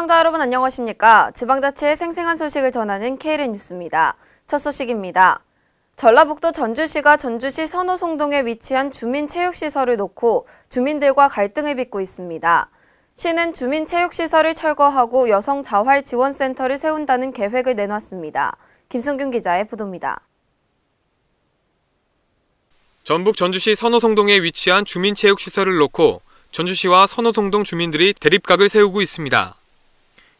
시청자 여러분 안녕하십니까? 지방자치의 생생한 소식을 전하는 k l 뉴스입니다. 첫 소식입니다. 전라북도 전주시가 전주시 선호송동에 위치한 주민체육시설을 놓고 주민들과 갈등을 빚고 있습니다. 시는 주민체육시설을 철거하고 여성자활지원센터를 세운다는 계획을 내놨습니다. 김성균 기자의 보도입니다. 전북 전주시 선호송동에 위치한 주민체육시설을 놓고 전주시와 선호송동 주민들이 대립각을 세우고 있습니다.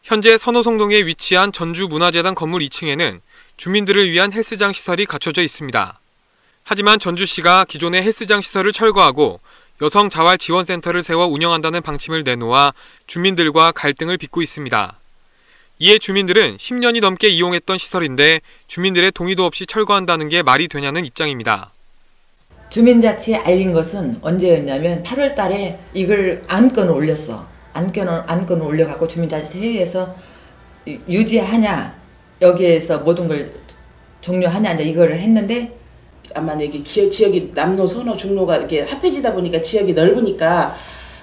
현재 선호성동에 위치한 전주문화재단 건물 2층에는 주민들을 위한 헬스장 시설이 갖춰져 있습니다. 하지만 전주시가 기존의 헬스장 시설을 철거하고 여성자활지원센터를 세워 운영한다는 방침을 내놓아 주민들과 갈등을 빚고 있습니다. 이에 주민들은 10년이 넘게 이용했던 시설인데 주민들의 동의도 없이 철거한다는 게 말이 되냐는 입장입니다. 주민자치에 알린 것은 언제였냐면 8월 달에 이걸 안건 올렸어. 안건을, 안건을 올려갖고 주민자치회의에서 유지하냐 여기에서 모든 걸 종료하냐 이제 이거를 했는데 아마 이게 기, 지역이 남로 선호 중로가 이렇게 합해지다 보니까 지역이 넓으니까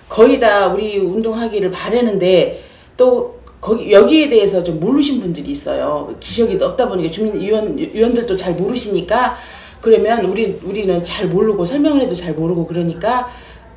거의 다 우리 운동하기를 바라는데 또 거기 여기에 대해서 좀 모르신 분들이 있어요. 지역이 넓다 보니까 주민 위원 위원들도 잘 모르시니까 그러면 우리 우리는 잘 모르고 설명을 해도 잘 모르고 그러니까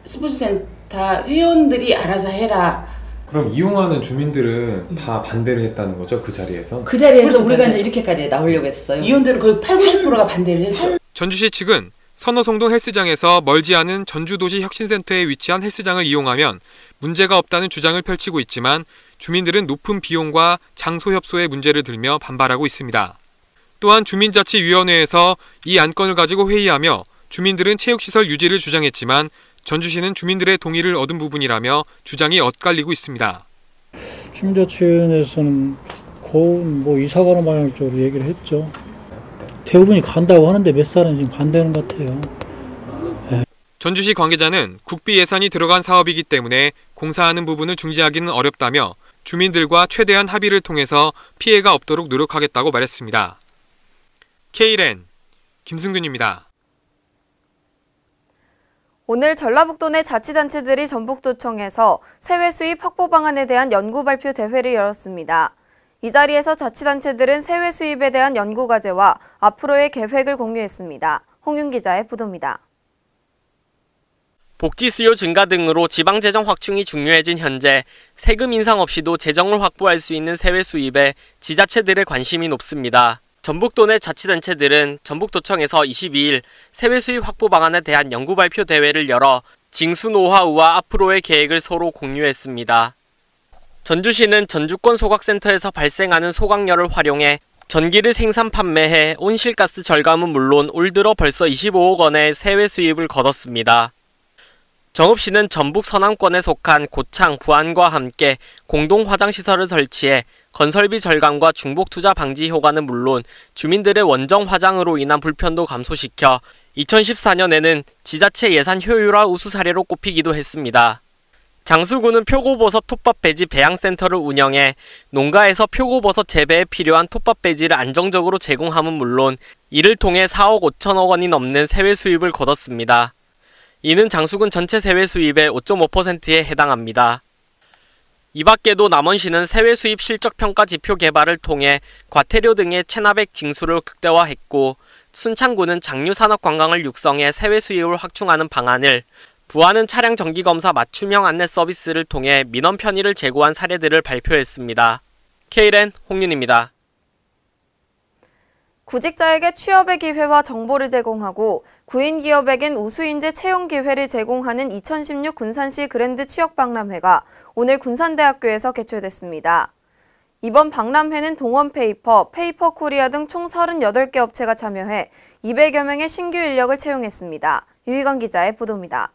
스포츠 센터 다 회원들이 알아서 해라. 그럼 이용하는 주민들은 음. 다 반대를 했다는 거죠 그 자리에서? 그 자리에서 우리가 이제 이렇게까지 나오려고 했어요. 이혼들은 거의 8, 90%가 반대를 했죠. 전주시 측은 선호송동 헬스장에서 멀지 않은 전주도시 혁신센터에 위치한 헬스장을 이용하면 문제가 없다는 주장을 펼치고 있지만 주민들은 높은 비용과 장소 협소의 문제를 들며 반발하고 있습니다. 또한 주민자치위원회에서 이 안건을 가지고 회의하며 주민들은 체육시설 유지를 주장했지만 전주시는 주민들의 동의를 얻은 부분이라며 주장이 엇갈리고 있습니다. 심자치에서는 고뭐 이사가는 방향 쪽으로 얘기를 했죠. 대부분이 간다고 하는데 몇 살은 지금 반대는 같아요. 네. 예. 전주시 관계자는 국비 예산이 들어간 사업이기 때문에 공사하는 부분을 중지하기는 어렵다며 주민들과 최대한 합의를 통해서 피해가 없도록 노력하겠다고 말했습니다. KLN 김승균입니다. 오늘 전라북도 내 자치단체들이 전북도청에서 세외 수입 확보 방안에 대한 연구 발표 대회를 열었습니다. 이 자리에서 자치단체들은 세외 수입에 대한 연구 과제와 앞으로의 계획을 공유했습니다. 홍윤 기자의 보도입니다. 복지 수요 증가 등으로 지방 재정 확충이 중요해진 현재 세금 인상 없이도 재정을 확보할 수 있는 세외 수입에 지자체들의 관심이 높습니다. 전북도 내 자치단체들은 전북도청에서 22일 세외 수입 확보 방안에 대한 연구 발표 대회를 열어 징수 노하우와 앞으로의 계획을 서로 공유했습니다. 전주시는 전주권 소각센터에서 발생하는 소각열을 활용해 전기를 생산 판매해 온실가스 절감은 물론 올 들어 벌써 25억 원의 세외 수입을 거뒀습니다. 정읍시는 전북 서남권에 속한 고창, 부안과 함께 공동 화장시설을 설치해 건설비 절감과 중복 투자 방지 효과는 물론 주민들의 원정 화장으로 인한 불편도 감소시켜 2014년에는 지자체 예산 효율화 우수 사례로 꼽히기도 했습니다. 장수구는 표고버섯 톱밥 배지 배양센터를 운영해 농가에서 표고버섯 재배에 필요한 톱밥 배지를 안정적으로 제공함은 물론 이를 통해 4억 5천억 원이 넘는 세외 수입을 거뒀습니다. 이는 장수군 전체 세외 수입의 5.5%에 해당합니다. 이 밖에도 남원시는 세외 수입 실적 평가 지표 개발을 통해 과태료 등의 체납액 징수를 극대화했고 순창구는 장류산업 관광을 육성해 세외 수입을 확충하는 방안을 부하는 차량 정기검사 맞춤형 안내 서비스를 통해 민원 편의를 제고한 사례들을 발표했습니다. k 렌 홍윤입니다. 구직자에게 취업의 기회와 정보를 제공하고 구인 기업에겐 우수인재 채용 기회를 제공하는 2016 군산시 그랜드 취업박람회가 오늘 군산대학교에서 개최됐습니다. 이번 박람회는 동원페이퍼, 페이퍼코리아 등 총 38개 업체가 참여해 200여 명의 신규 인력을 채용했습니다. 유희관 기자의 보도입니다.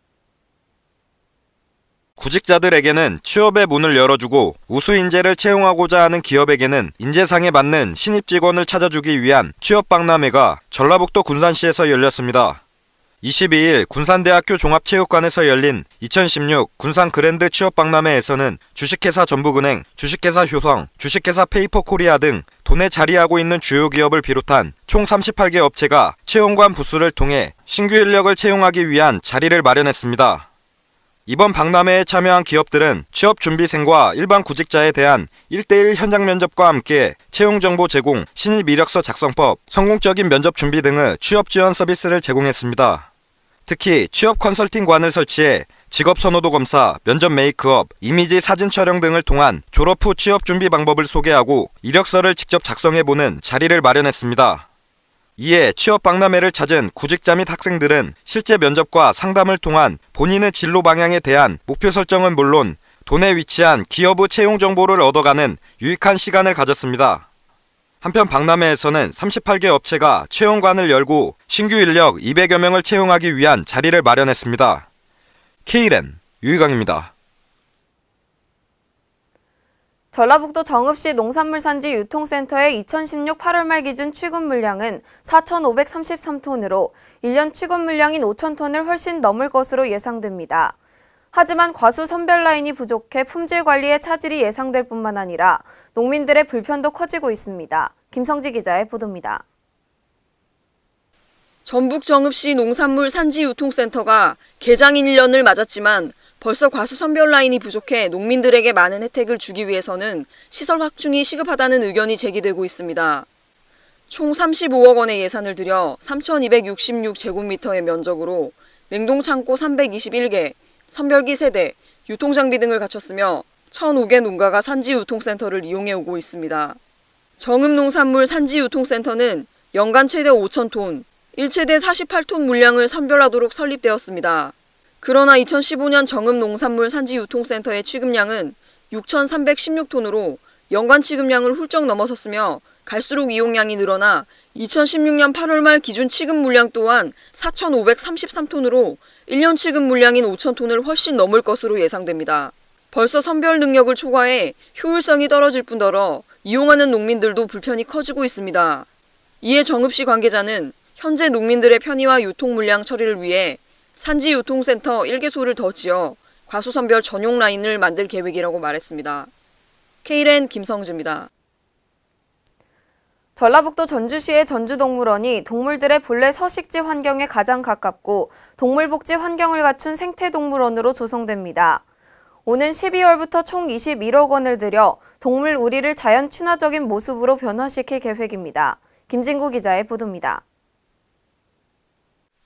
구직자들에게는 취업의 문을 열어주고 우수 인재를 채용하고자 하는 기업에게는 인재상에 맞는 신입 직원을 찾아주기 위한 취업 박람회가 전라북도 군산시에서 열렸습니다. 22일 군산대학교 종합체육관에서 열린 2016 군산 그랜드 취업박람회에서는 주식회사 전북은행, 주식회사 효성, 주식회사 페이퍼코리아 등 돈에 자리하고 있는 주요 기업을 비롯한 총 38개 업체가 채용관 부수를 통해 신규 인력을 채용하기 위한 자리를 마련했습니다. 이번 박람회에 참여한 기업들은 취업 준비생과 일반 구직자에 대한 1대1 현장 면접과 함께 채용 정보 제공, 신입 이력서 작성법, 성공적인 면접 준비 등의 취업 지원 서비스를 제공했습니다. 특히 취업 컨설팅관을 설치해 직업 선호도 검사, 면접 메이크업, 이미지 사진 촬영 등을 통한 졸업 후 취업 준비 방법을 소개하고 이력서를 직접 작성해보는 자리를 마련했습니다. 이에 취업 박람회를 찾은 구직자 및 학생들은 실제 면접과 상담을 통한 본인의 진로 방향에 대한 목표 설정은 물론 돈에 위치한 기업의 채용 정보를 얻어가는 유익한 시간을 가졌습니다. 한편 박람회에서는 38개 업체가 채용관을 열고 신규 인력 200여 명을 채용하기 위한 자리를 마련했습니다. k 이 n 유희광입니다 전라북도 정읍시 농산물 산지 유통센터의 2016 8월 말 기준 취급 물량은 4,533톤으로 1년 취급 물량인 5,000톤을 훨씬 넘을 것으로 예상됩니다. 하지만 과수 선별 라인이 부족해 품질 관리에 차질이 예상될 뿐만 아니라 농민들의 불편도 커지고 있습니다. 김성지 기자의 보도입니다. 전북 정읍시 농산물 산지 유통센터가 개장 1년을 맞았지만 벌써 과수 선별 라인이 부족해 농민들에게 많은 혜택을 주기 위해서는 시설 확충이 시급하다는 의견이 제기되고 있습니다. 총 35억 원의 예산을 들여 3,266제곱미터의 면적으로 냉동창고 321개, 선별기 3대, 유통장비 등을 갖췄으며 1,005개 농가가 산지유통센터를 이용해오고 있습니다. 정읍농산물 산지유통센터는 연간 최대 5,000톤, 일체대 48톤 물량을 선별하도록 설립되었습니다. 그러나 2015년 정읍 농산물 산지 유통센터의 취급량은 6,316톤으로 연간 취급량을 훌쩍 넘어섰으며 갈수록 이용량이 늘어나 2016년 8월 말 기준 취급 물량 또한 4,533톤으로 1년 취급 물량인 5,000톤을 훨씬 넘을 것으로 예상됩니다. 벌써 선별 능력을 초과해 효율성이 떨어질 뿐더러 이용하는 농민들도 불편이 커지고 있습니다. 이에 정읍시 관계자는 현재 농민들의 편의와 유통 물량 처리를 위해 산지 유통센터 1개소를 더 지어 과수선별 전용 라인을 만들 계획이라고 말했습니다. KLN 김성주입니다. 전라북도 전주시의 전주동물원이 동물들의 본래 서식지 환경에 가장 가깝고 동물복지 환경을 갖춘 생태동물원으로 조성됩니다. 오는 12월부터 총 21억 원을 들여 동물 우리를 자연 친화적인 모습으로 변화시킬 계획입니다. 김진구 기자의 보도입니다.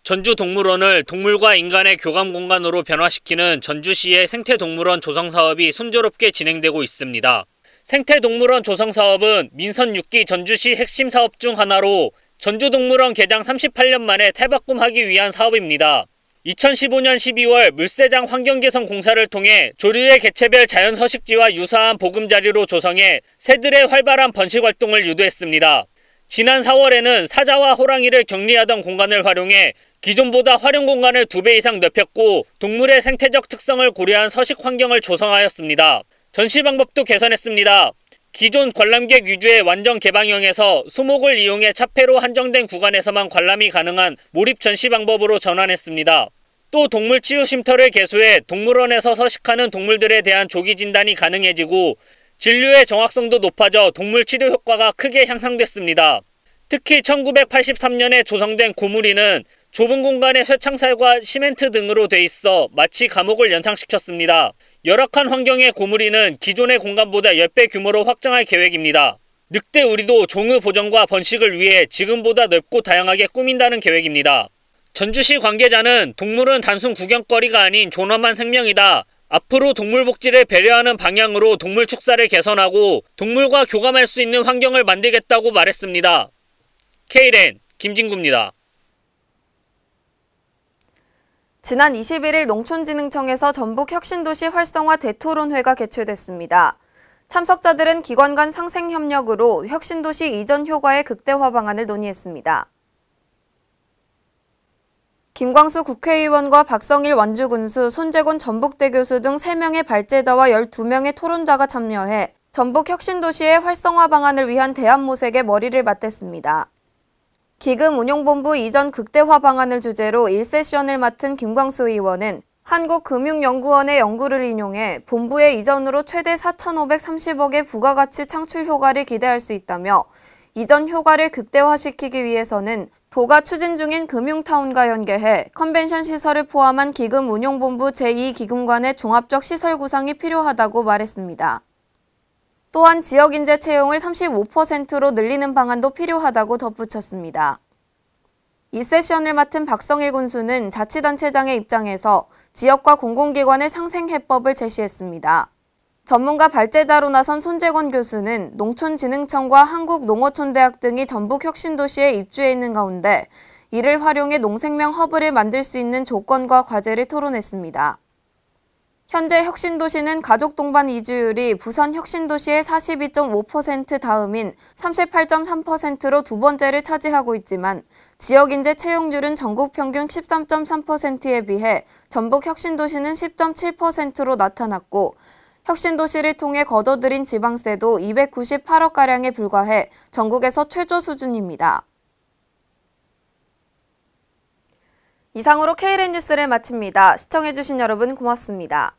전주동물원을 동물과 인간의 교감 공간으로 변화시키는 전주시의 생태동물원 조성 사업이 순조롭게 진행되고 있습니다. 생태동물원 조성 사업은 민선 6기 전주시 핵심 사업 중 하나로 전주동물원 개장 38년 만에 태박금하기 위한 사업입니다. 2015년 12월 물세장 환경개선 공사를 통해 조류의 개체별 자연 서식지와 유사한 보금자리로 조성해 새들의 활발한 번식 활동을 유도했습니다. 지난 4월에는 사자와 호랑이를 격리하던 공간을 활용해 기존보다 활용 공간을 두 배 이상 넓혔고 동물의 생태적 특성을 고려한 서식 환경을 조성하였습니다. 전시 방법도 개선했습니다. 기존 관람객 위주의 완전 개방형에서 수목을 이용해 차폐로 한정된 구간에서만 관람이 가능한 몰입 전시 방법으로 전환했습니다. 또 동물 치유 쉼터를 개소해 동물원에서 서식하는 동물들에 대한 조기 진단이 가능해지고 진료의 정확성도 높아져 동물 치료 효과가 크게 향상됐습니다. 특히 1983년에 조성된 고무리는 좁은 공간에 쇠창살과 시멘트 등으로 돼 있어 마치 감옥을 연상시켰습니다. 열악한 환경의 고무리는 기존의 공간보다 10배 규모로 확장할 계획입니다. 늑대 우리도 종의 보정과 번식을 위해 지금보다 넓고 다양하게 꾸민다는 계획입니다. 전주시 관계자는 동물은 단순 구경거리가 아닌 존엄한 생명이다. 앞으로 동물복지를 배려하는 방향으로 동물 축사를 개선하고 동물과 교감할 수 있는 환경을 만들겠다고 말했습니다. k 렌 김진구입니다. 지난 21일 농촌진흥청에서 전북 혁신도시 활성화 대토론회가 개최됐습니다. 참석자들은 기관 간 상생 협력으로 혁신도시 이전 효과의 극대화 방안을 논의했습니다. 김광수 국회의원과 박성일 원주군수, 손재곤 전북대 교수 등 3명의 발제자와 12명의 토론자가 참여해 전북 혁신도시의 활성화 방안을 위한 대안 모색에 머리를 맞댔습니다. 기금운용본부 이전 극대화 방안을 주제로 1세션을 맡은 김광수 의원은 한국금융연구원의 연구를 인용해 본부의 이전으로 최대 4,530억의 부가가치 창출 효과를 기대할 수 있다며 이전 효과를 극대화시키기 위해서는 도가 추진 중인 금융타운과 연계해 컨벤션 시설을 포함한 기금운용본부 제2기금관의 종합적 시설 구상이 필요하다고 말했습니다. 또한 지역인재 채용을 35%로 늘리는 방안도 필요하다고 덧붙였습니다. 이 세션을 맡은 박성일 군수는 자치단체장의 입장에서 지역과 공공기관의 상생 해법을 제시했습니다. 전문가 발제자로 나선 손재권 교수는 농촌진흥청과 한국농어촌대학 등이 전북 혁신도시에 입주해 있는 가운데 이를 활용해 농생명 허브를 만들 수 있는 조건과 과제를 토론했습니다. 현재 혁신도시는 가족 동반 이주율이 부산 혁신도시의 42.5% 다음인 38.3%로 두 번째를 차지하고 있지만 지역인재 채용률은 전국 평균 13.3%에 비해 전북 혁신도시는 10.7%로 나타났고 혁신도시를 통해 거둬들인 지방세도 298억가량에 불과해 전국에서 최저 수준입니다. 이상으로 KLN 뉴스를 마칩니다. 시청해주신 여러분 고맙습니다.